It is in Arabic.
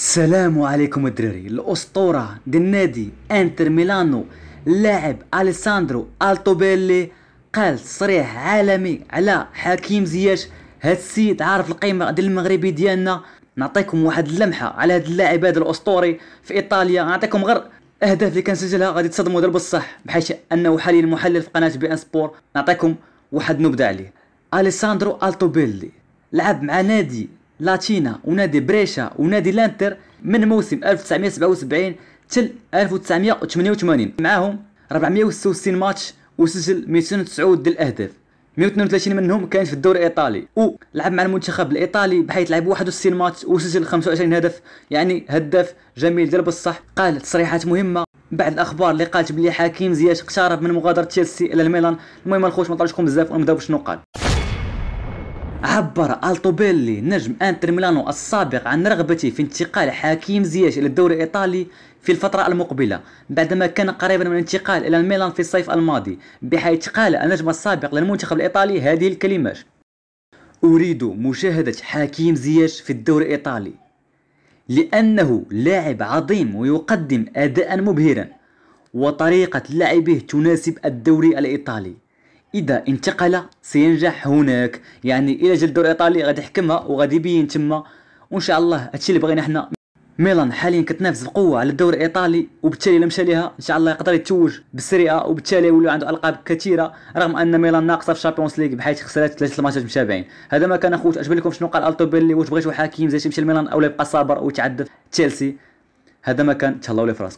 السلام عليكم الدراري الاسطوره ديال النادي انتر ميلانو اللاعب اليساندرو التوبيلي قال تصريح عالمي على حكيم زياش هاد السيد عارف القيمه ديال المغربي ديالنا نعطيكم واحد اللمحه على هاد اللاعب هذا الاسطوري في ايطاليا نعطيكم غير اهداف اللي كان سجلها غادي تصدموا دابا الصح بحيث انه حاليا محلل في قناه بي ان سبور نعطيكم واحد نبدأ عليه اليساندرو التوبيلي لعب مع نادي لاتينا ونادي بريشا ونادي لانتر من موسم 1977 حتى 1988 معاهم 466 ماتش وسجل 209 ديال الاهداف 132 منهم كانت في الدوري الايطالي ولعب مع المنتخب الايطالي بحيث لعب 61 ماتش وسجل 25 هدف يعني هداف جميل ديال بصح قال تصريحات مهمه بعد الاخبار اللي قالت بلي حكيم زياش اقترب من مغادره تشيلسي الى الميلان المهم الخوش ما طلعتكم بزاف ونبداو باش نقال عبر التوبيلي نجم انتر ميلانو السابق عن رغبته في انتقال حكيم زياش الى الدوري الايطالي في الفترة المقبلة بعدما كان قريبا من الانتقال الى الميلان في الصيف الماضي بحيث قال النجم السابق للمنتخب الايطالي هذه الكلمات اريد مشاهدة حكيم زياش في الدوري الايطالي لانه لاعب عظيم ويقدم اداء مبهرا وطريقة لعبه تناسب الدوري الايطالي اذا انتقل سينجح هناك يعني الى جا الدور الايطالي غادي يحكمها وغادي يبين تما وان شاء الله هادشي اللي بغينا حنا ميلان حاليا كتنافس بقوه على الدوري الايطالي وبالتالي الا مشى ليها ان شاء الله يقدر يتوج بالسريعه وبالتالي يولي عنده القاب كثيره رغم ان ميلان ناقصه في الشامبيونز ليغ بحيث خسرت ثلاثه الماتشات متابعين هذا ما كان اخوت عجب لكم شنو قال التو بيلي واش بغيتو حكيم زي يمشي لميلان او يبقى صابر ويتعدى تشيلسي هذا ما كان تهلاو لي فراسكم